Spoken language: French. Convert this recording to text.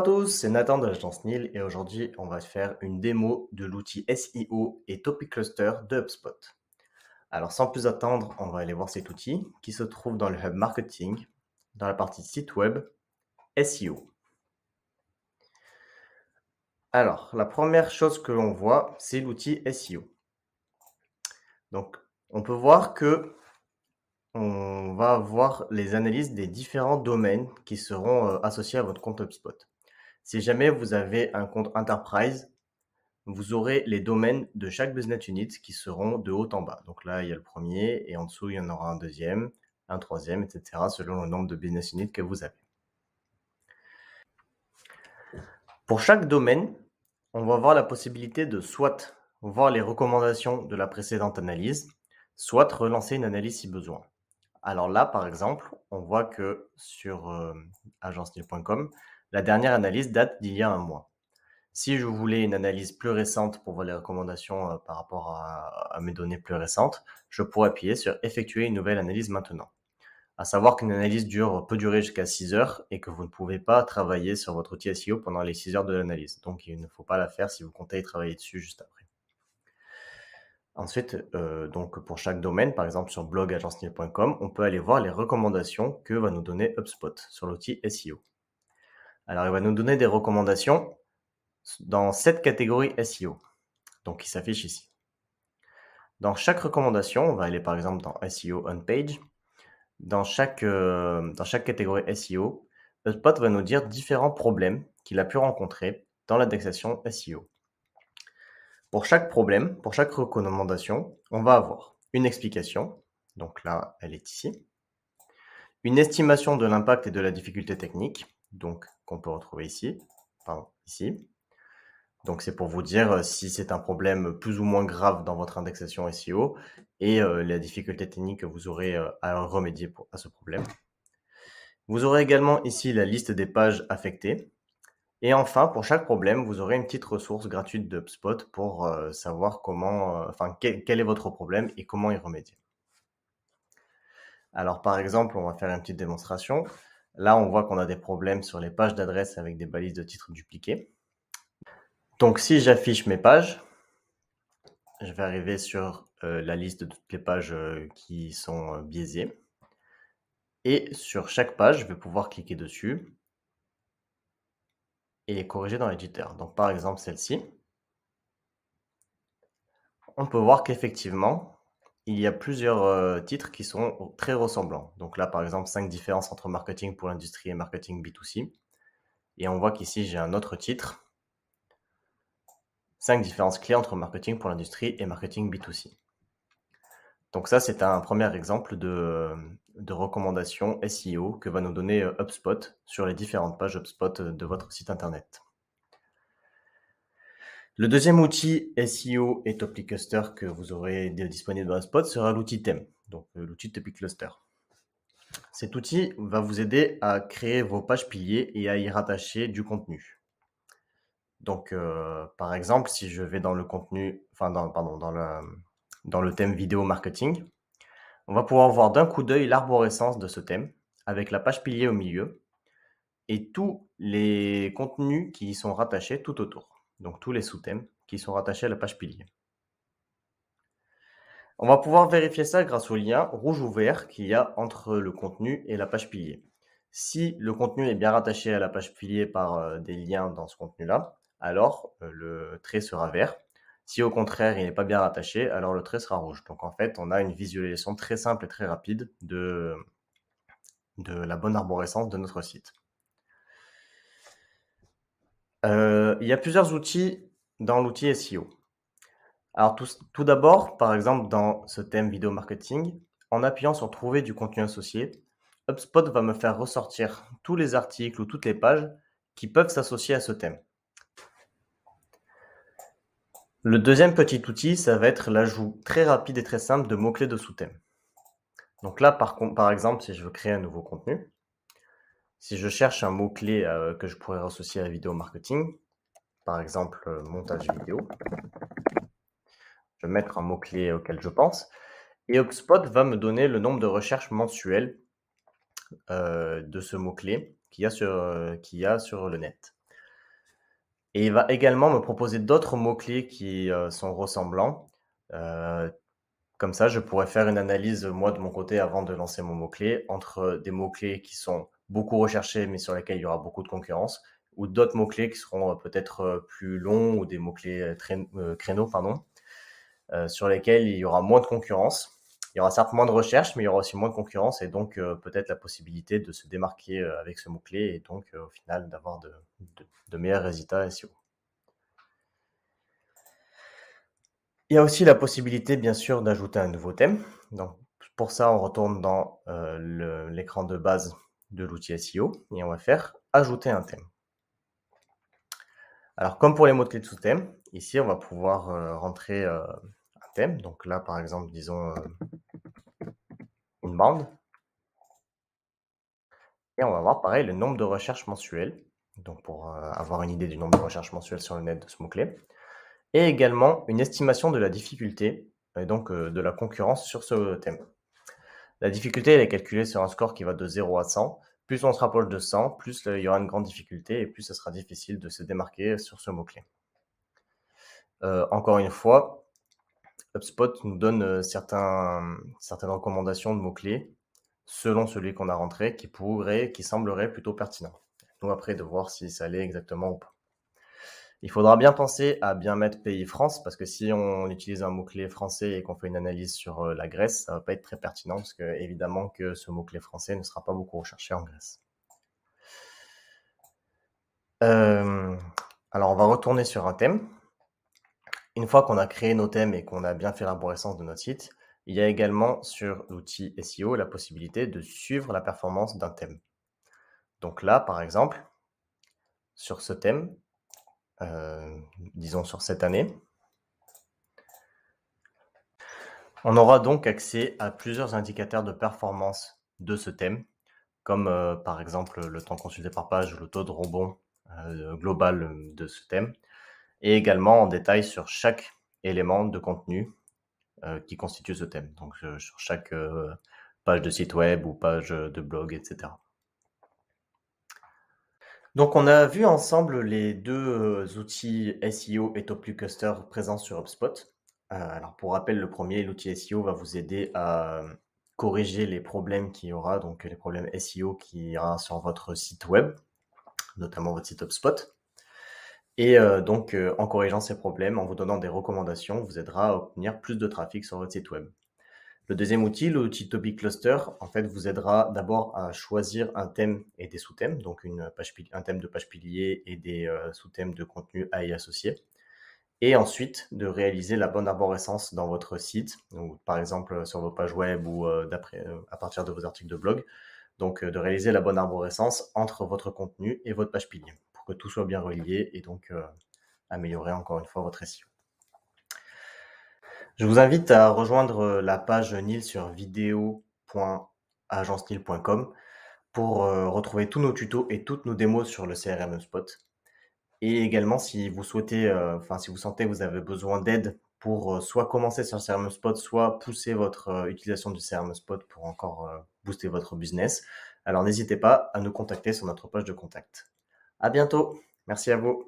à tous, c'est Nathan de l'agence NIL et aujourd'hui on va faire une démo de l'outil SEO et Topic Cluster de HubSpot. Alors sans plus attendre, on va aller voir cet outil qui se trouve dans le Hub Marketing, dans la partie site web SEO. Alors la première chose que l'on voit, c'est l'outil SEO. Donc on peut voir que on va voir les analyses des différents domaines qui seront euh, associés à votre compte HubSpot. Si jamais vous avez un compte Enterprise, vous aurez les domaines de chaque business unit qui seront de haut en bas. Donc là, il y a le premier et en dessous, il y en aura un deuxième, un troisième, etc. selon le nombre de business units que vous avez. Pour chaque domaine, on va avoir la possibilité de soit voir les recommandations de la précédente analyse, soit relancer une analyse si besoin. Alors là, par exemple, on voit que sur euh, la dernière analyse date d'il y a un mois. Si je voulais une analyse plus récente pour voir les recommandations euh, par rapport à, mes données plus récentes, je pourrais appuyer sur effectuer une nouvelle analyse maintenant. À savoir qu'une analyse dure, peut durer jusqu'à 6 heures et que vous ne pouvez pas travailler sur votre outil SEO pendant les 6 heures de l'analyse. Donc il ne faut pas la faire si vous comptez y travailler dessus juste après. Ensuite, euh, donc pour chaque domaine, par exemple sur blog on peut aller voir les recommandations que va nous donner HubSpot sur l'outil SEO. Alors, il va nous donner des recommandations dans cette catégorie SEO, donc qui s'affiche ici. Dans chaque recommandation, on va aller par exemple dans SEO on page. Dans chaque, euh, dans chaque catégorie SEO, le spot va nous dire différents problèmes qu'il a pu rencontrer dans l'indexation SEO. Pour chaque problème, pour chaque recommandation, on va avoir une explication, donc là, elle est ici, une estimation de l'impact et de la difficulté technique, donc peut retrouver ici. ici. Donc c'est pour vous dire euh, si c'est un problème plus ou moins grave dans votre indexation SEO et euh, la difficulté technique que vous aurez euh, à remédier pour, à ce problème. Vous aurez également ici la liste des pages affectées. Et enfin, pour chaque problème, vous aurez une petite ressource gratuite de HubSpot pour savoir comment, enfin, quel, quel est votre problème et comment y remédier. Alors par exemple, on va faire une petite démonstration. Là, on voit qu'on a des problèmes sur les pages d'adresse avec des balises de titres dupliquées. Donc, si j'affiche mes pages, je vais arriver sur euh, la liste de toutes les pages euh, qui sont euh, biaisées. Et sur chaque page, je vais pouvoir cliquer dessus et les corriger dans l'éditeur. Donc, par exemple, celle-ci. On peut voir qu'effectivement, il y a plusieurs euh, titres qui sont très ressemblants. Donc là, par exemple, 5 différences entre marketing pour l'industrie et marketing B2C. Et on voit qu'ici, j'ai un autre titre. 5 différences clés entre marketing pour l'industrie et marketing B2C. Donc ça, c'est un premier exemple de, euh, de recommandation SEO que va nous donner euh, HubSpot sur les différentes pages HubSpot de votre site Internet. Le deuxième outil SEO et Topic Cluster que vous aurez disponible dans Spot sera l'outil thème, donc euh, l'outil Topic Cluster. Cet outil va vous aider à créer vos pages piliers et à y rattacher du contenu. Donc, euh, par exemple, si je vais dans le contenu, enfin, pardon, dans le, dans le thème vidéo marketing, on va pouvoir voir d'un coup d'œil l'arborescence de ce thème avec la page pilier au milieu et tous les contenus qui y sont rattachés tout autour donc tous les sous-thèmes qui sont rattachés à la page pilier. On va pouvoir vérifier ça grâce au lien rouge ou vert qu'il y a entre le contenu et la page pilier. Si le contenu est bien rattaché à la page pilier par euh, des liens dans ce contenu-là, alors euh, le trait sera vert. Si au contraire il n'est pas bien rattaché, alors le trait sera rouge. Donc en fait, on a une visualisation très simple et très rapide de, la bonne arborescence de notre site. Euh, il y a plusieurs outils dans l'outil SEO. Alors tout, d'abord, par exemple, dans ce thème vidéo marketing, en appuyant sur trouver du contenu associé, HubSpot va me faire ressortir tous les articles ou toutes les pages qui peuvent s'associer à ce thème. Le deuxième petit outil, ça va être l'ajout très rapide et très simple de mots-clés de sous thème Donc là, par exemple, si je veux créer un nouveau contenu, si je cherche un mot-clé euh, que je pourrais associer à la vidéo marketing, par exemple euh, montage vidéo, je vais mettre un mot-clé auquel je pense, et HubSpot va me donner le nombre de recherches mensuelles euh, de ce mot-clé qu'il a y a sur le net. Et il va également me proposer d'autres mots-clés qui sont ressemblants. Comme ça, je pourrais faire une analyse, moi, de mon côté, avant de lancer mon mot-clé, entre des mots-clés qui sont beaucoup recherchés, mais sur lesquels il y aura beaucoup de concurrence, ou d'autres mots-clés qui seront euh, peut-être euh, plus longs ou des mots-clés euh, créneaux, pardon, sur lesquels il y aura moins de concurrence. Il y aura certes moins de recherche, mais il y aura aussi moins de concurrence et donc peut-être la possibilité de se démarquer avec ce mot-clé et donc au final d'avoir de, meilleurs résultats SEO. Il y a aussi la possibilité, bien sûr, d'ajouter un nouveau thème. Donc, pour ça, on retourne dans l'écran de base de l'outil SEO et on va faire ajouter un thème. Alors, comme pour les mots-clés de sous-thème, ici, on va pouvoir euh, rentrer euh, un thème. Donc là, par exemple, disons euh, une bande. Et on va voir, pareil, le nombre de recherches mensuelles. Donc, pour avoir une idée du nombre de recherches mensuelles sur le net de ce mot-clé. Et également, une estimation de la difficulté, et donc de la concurrence sur ce thème. La difficulté, elle est calculée sur un score qui va de 0 à 100. Plus on se rapproche de 100, plus euh, il y aura une grande difficulté et plus ce sera difficile de se démarquer sur ce mot-clé. Euh, encore une fois, HubSpot nous donne euh, certaines recommandations de mots-clés selon celui qu'on a rentré qui pourrait, qui semblerait plutôt pertinent. Nous, après, de voir si ça allait exactement ou pas. Il faudra bien penser à bien mettre pays France, parce que si on utilise un mot-clé français et qu'on fait une analyse sur euh, la Grèce, ça va pas être très pertinent, parce que évidemment que ce mot-clé français ne sera pas beaucoup recherché en Grèce. Euh, alors, on va retourner sur un thème. Une fois qu'on a créé nos thèmes et qu'on a bien fait l'arborescence de notre site, il y a également sur l'outil SEO la possibilité de suivre la performance d'un thème. Donc là, par exemple, sur ce thème, euh, disons sur cette année. On aura donc accès à plusieurs indicateurs de performance de ce thème, comme euh, par exemple le temps consulté par page ou le taux de rebond euh, global de ce thème, et également en détail sur chaque élément de contenu qui constitue ce thème, donc sur chaque page de site web ou page de blog, etc. Donc, on a vu ensemble les deux euh, outils SEO et Top présents sur HubSpot. Euh, alors, pour rappel, le premier, l'outil SEO va vous aider à euh, corriger les problèmes qu'il y aura, donc les problèmes SEO qui iront sur votre site web, notamment votre site HubSpot. Et donc, en corrigeant ces problèmes, en vous donnant des recommandations, vous aidera à obtenir plus de trafic sur votre site web. Le deuxième outil, l'outil Topic Cluster, en fait, vous aidera d'abord à choisir un thème et des sous-thèmes, donc une page, un thème de page pilier et des euh, sous-thèmes de contenu à y associer. Et ensuite, de réaliser la bonne arborescence dans votre site, donc, par exemple euh, sur vos pages web ou euh, à partir de vos articles de blog. Donc, de réaliser la bonne arborescence entre votre contenu et votre page pilier pour que tout soit bien relié et donc améliorer encore une fois votre SEO. Je vous invite à rejoindre euh, la page NIL sur vidéo.agencenil.com pour euh, retrouver tous nos tutos et toutes nos démos sur le CRM Spot. Et également, si vous souhaitez, euh, enfin, si vous sentez que vous avez besoin d'aide pour soit commencer sur le CRM Spot, soit pousser votre utilisation du CRM Spot pour encore booster votre business, alors n'hésitez pas à nous contacter sur notre page de contact. À bientôt. Merci à vous.